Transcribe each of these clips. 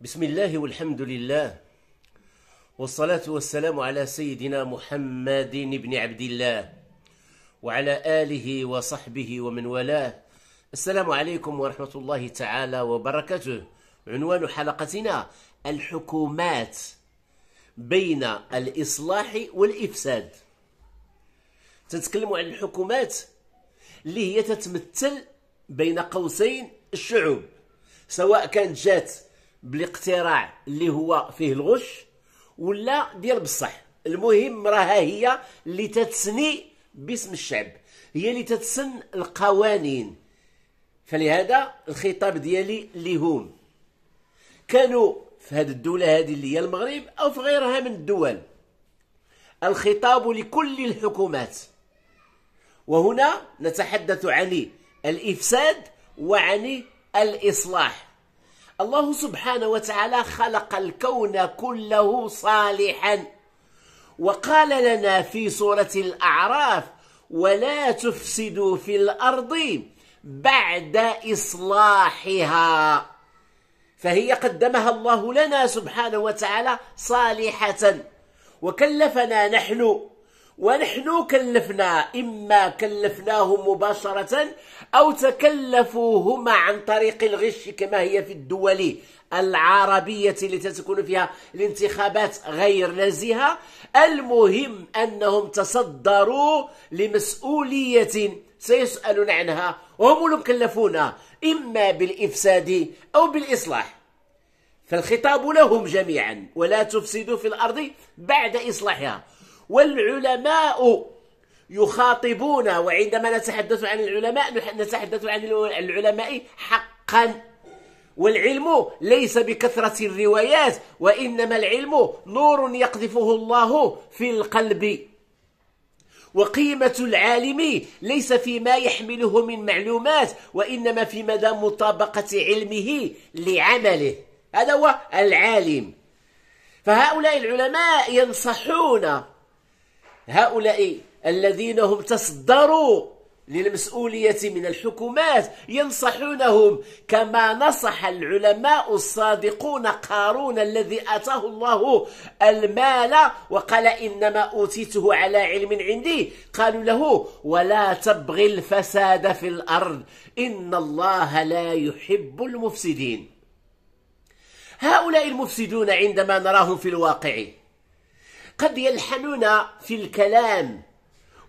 بسم الله والحمد لله والصلاة والسلام على سيدنا محمد بن عبد الله وعلى آله وصحبه ومن والاه السلام عليكم ورحمة الله تعالى وبركاته عنوان حلقتنا الحكومات بين الإصلاح والإفساد تتكلم عن الحكومات اللي هي تتمثل بين قوسين الشعوب سواء كانت جات بالاقتراع اللي هو فيه الغش ولا ديال بصح المهم راها هي اللي تتسني باسم الشعب هي اللي تتسن القوانين فلهذا الخطاب ديالي لهم كانوا في هذه الدولة هذه اللي هي المغرب أو في غيرها من الدول الخطاب لكل الحكومات وهنا نتحدث عن الإفساد وعن الإصلاح الله سبحانه وتعالى خلق الكون كله صالحا وقال لنا في سورة الأعراف ولا تفسدوا في الأرض بعد إصلاحها فهي قدمها الله لنا سبحانه وتعالى صالحة وكلفنا نحن ونحن كلفنا إما كلفناهم مباشرة أو تكلفوهما عن طريق الغش كما هي في الدول العربية التي تكون فيها الانتخابات غير نزهة المهم أنهم تصدروا لمسؤولية سيسألون عنها وهم المكلفون إما بالإفساد أو بالإصلاح فالخطاب لهم جميعا ولا تفسدوا في الأرض بعد إصلاحها والعلماء يخاطبون وعندما نتحدث عن العلماء نتحدث عن العلماء حقا والعلم ليس بكثرة الروايات وإنما العلم نور يقذفه الله في القلب وقيمة العالم ليس فيما يحمله من معلومات وإنما في مدى مطابقة علمه لعمله هذا هو العالم فهؤلاء العلماء ينصحون هؤلاء الذين هم تصدروا للمسؤولية من الحكومات ينصحونهم كما نصح العلماء الصادقون قارون الذي آتاه الله المال وقال إنما أوتيته على علم عندي قالوا له ولا تبغي الفساد في الأرض إن الله لا يحب المفسدين هؤلاء المفسدون عندما نراهم في الواقع قد يلحنون في الكلام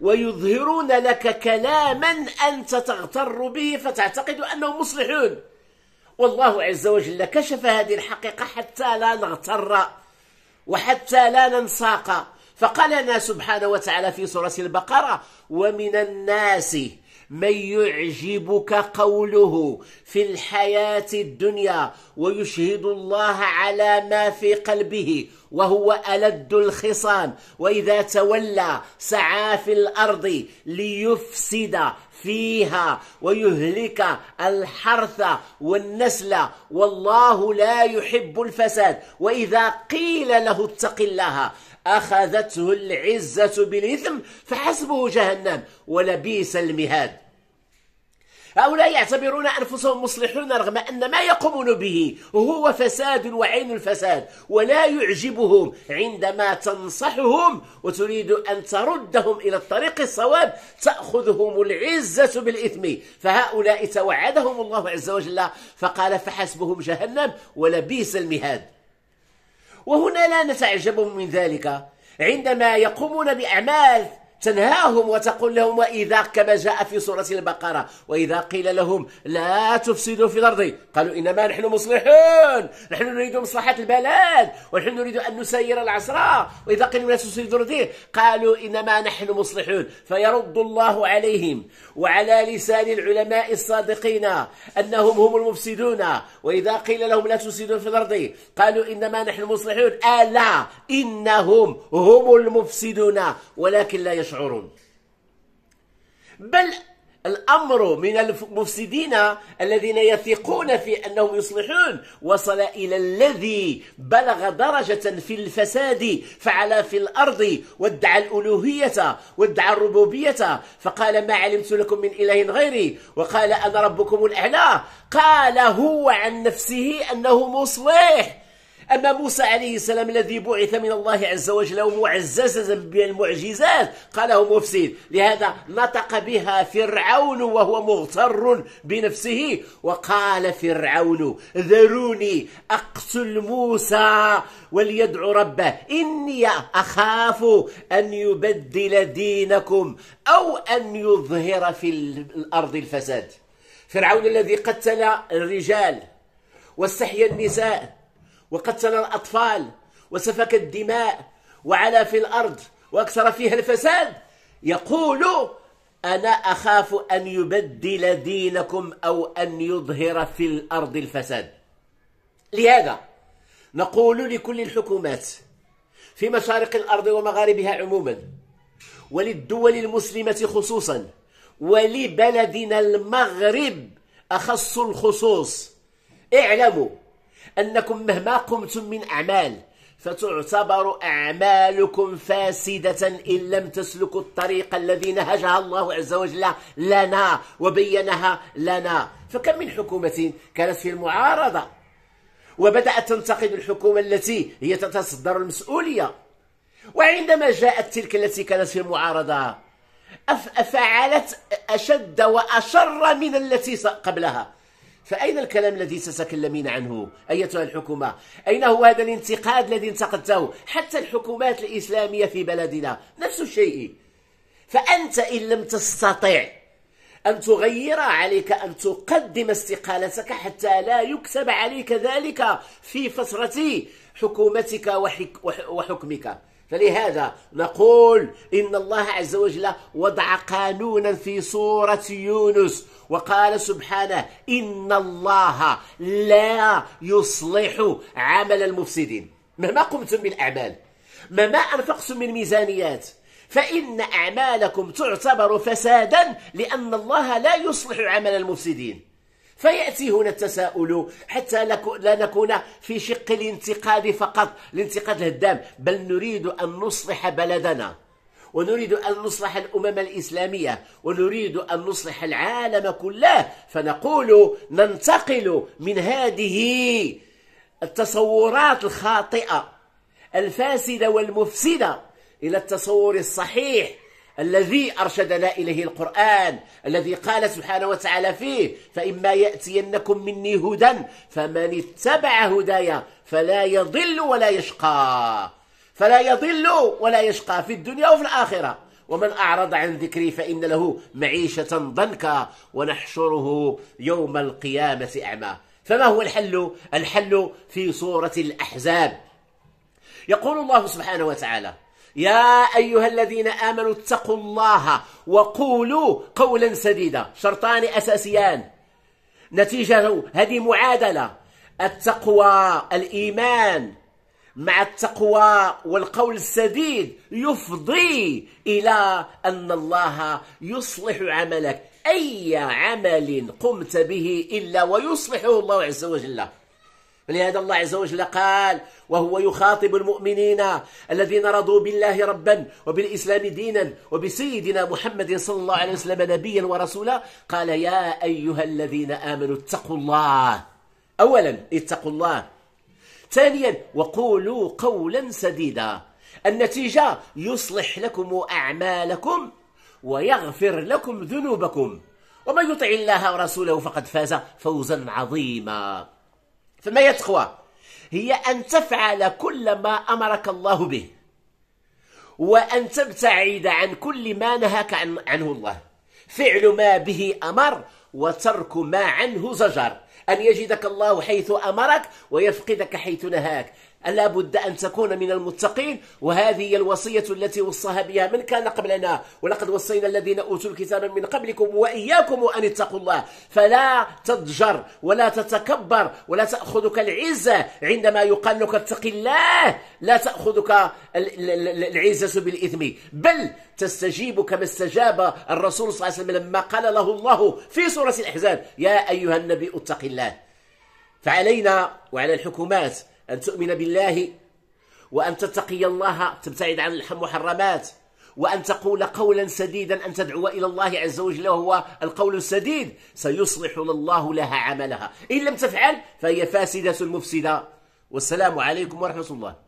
ويظهرون لك كلاما أنت تغتر به فتعتقد أنهم مصلحون والله عز وجل كشف هذه الحقيقة حتى لا نغتر وحتى لا ننساق فقال لنا سبحانه وتعالى في سورة البقرة ومن الناس من يعجبك قوله في الحياة الدنيا ويشهد الله على ما في قلبه وهو ألد الخصام وإذا تولى سعى في الأرض ليفسد فيها ويهلك الحرث والنسل والله لا يحب الفساد وإذا قيل له اتق الله أخذته العزة بالإثم فحسبه جهنم ولبيس المهاد هؤلاء يعتبرون أنفسهم مصلحون رغم أن ما يقومون به هو فساد وعين الفساد ولا يعجبهم عندما تنصحهم وتريد أن تردهم إلى الطريق الصواب تأخذهم العزة بالإثم فهؤلاء توعدهم الله عز وجل فقال فحسبهم جهنم ولبيس المهاد وهنا لا نتعجب من ذلك عندما يقومون بأعمال تنهاهم وتقول لهم وإذا كما جاء في سورة البقرة وإذا قيل لهم لا تفسدوا في الأرض قالوا إنما نحن مصلحون نحن نريد مصلحة البلد ونحن نريد أن نسير العصرة وإذا قيل لا تفسدوا في الأرض قالوا إنما نحن مصلحون فيرد الله عليهم وعلى لسان العلماء الصادقين أنهم هم المفسدون وإذا قيل لهم لا تفسدوا في الأرض قالوا إنما نحن مصلحون ألا إنهم هم المفسدون ولكن لا يشعرون يشعرون بل الأمر من المفسدين الذين يثقون في أنهم يصلحون وصل إلى الذي بلغ درجة في الفساد فعلى في الأرض وادعى الألوهية وادعى الربوبية فقال ما علمت لكم من إله غيري وقال أنا ربكم الأعلى قال هو عن نفسه أنه مصلح أما موسى عليه السلام الذي بعث من الله عز وجل ومعززا بالمعجزات قاله مفسد لهذا نطق بها فرعون وهو مغتر بنفسه وقال فرعون ذروني أقتل موسى وليدع ربه إني أخاف أن يبدل دينكم أو أن يظهر في الأرض الفساد فرعون الذي قتل الرجال واستحيا النساء وقتل الأطفال وسفك الدماء وعلى في الأرض وأكثر فيها الفساد يقول أنا أخاف أن يبدل دينكم أو أن يظهر في الأرض الفساد لهذا نقول لكل الحكومات في مشارق الأرض ومغاربها عموما وللدول المسلمة خصوصا ولبلدنا المغرب أخص الخصوص اعلموا أنكم مهما قمتم من أعمال فتعتبر أعمالكم فاسدة إن لم تسلكوا الطريق الذي نهجها الله عز وجل لنا وبينها لنا فكم من حكومة كانت في المعارضة وبدأت تنتقد الحكومة التي هي تتصدر المسؤولية وعندما جاءت تلك التي كانت في المعارضة فعلت أشد وأشر من التي قبلها فأين الكلام الذي تتكلمين عنه أيتها الحكومة أين هو هذا الانتقاد الذي انتقدته حتى الحكومات الإسلامية في بلدنا نفس الشيء فأنت إن لم تستطع أن تغير عليك أن تقدم استقالتك حتى لا يكتب عليك ذلك في فترة حكومتك وحكمك فلهذا نقول إن الله عز وجل وضع قانونا في سورة يونس وقال سبحانه إن الله لا يصلح عمل المفسدين مهما قمتم من أعمال مهما أنفقتم من ميزانيات فإن أعمالكم تعتبر فسادا لأن الله لا يصلح عمل المفسدين فيأتي هنا التساؤل حتى لا نكون في شق الانتقاد فقط الانتقاد الهدام بل نريد أن نصلح بلدنا ونريد أن نصلح الأمم الإسلامية ونريد أن نصلح العالم كله فنقول ننتقل من هذه التصورات الخاطئة الفاسدة والمفسدة إلى التصور الصحيح الذي أرشدنا إليه القرآن الذي قال سبحانه وتعالى فيه فإما يأتينكم مني هدى فمن اتبع هدايا فلا يضل ولا يشقى فلا يضل ولا يشقى في الدنيا وفي الآخرة ومن أعرض عن ذكري فإن له معيشة ضنكا ونحشره يوم القيامة أعمى فما هو الحل؟ الحل في سورة الأحزاب يقول الله سبحانه وتعالى يا أيها الذين آمنوا اتقوا الله وقولوا قولا سديدا شرطان أساسيان نتيجة هذه معادلة التقوى الإيمان مع التقوى والقول السديد يفضي إلى أن الله يصلح عملك أي عمل قمت به إلا ويصلحه الله عز وجل ولهذا الله عز وجل قال وهو يخاطب المؤمنين الذين رضوا بالله ربا وبالإسلام دينا وبسيدنا محمد صلى الله عليه وسلم نبيا ورسولا قال يا أيها الذين آمنوا اتقوا الله أولا اتقوا الله ثانيا وقولوا قولا سديدا النتيجة يصلح لكم أعمالكم ويغفر لكم ذنوبكم ومن يطع الله ورسوله فقد فاز فوزا عظيما فما هي التقوى هي أن تفعل كل ما أمرك الله به وأن تبتعد عن كل ما نهاك عنه الله فعل ما به أمر وترك ما عنه زجر أن يجدك الله حيث أمرك ويفقدك حيث نهاك ألا بد أن تكون من المتقين وهذه هي الوصية التي وصاها بها من كان قبلنا ولقد وصينا الذين أوتوا الكتاب من قبلكم وإياكم أن اتقوا الله فلا تضجر ولا تتكبر ولا تأخذك العزة عندما يقال لك اتق الله لا تأخذك العزة بالإثم بل تستجيب كما استجاب الرسول صلى الله عليه وسلم لما قال له الله في سورة الأحزاب يا أيها النبي اتق الله فعلينا وعلى الحكومات أن تؤمن بالله وأن تتقي الله تبتعد عن المحرمات وأن تقول قولا سديدا أن تدعو إلى الله عز وجل وهو القول السديد سيصلح الله لها عملها إن لم تفعل فهي فاسدة مفسدة والسلام عليكم ورحمة الله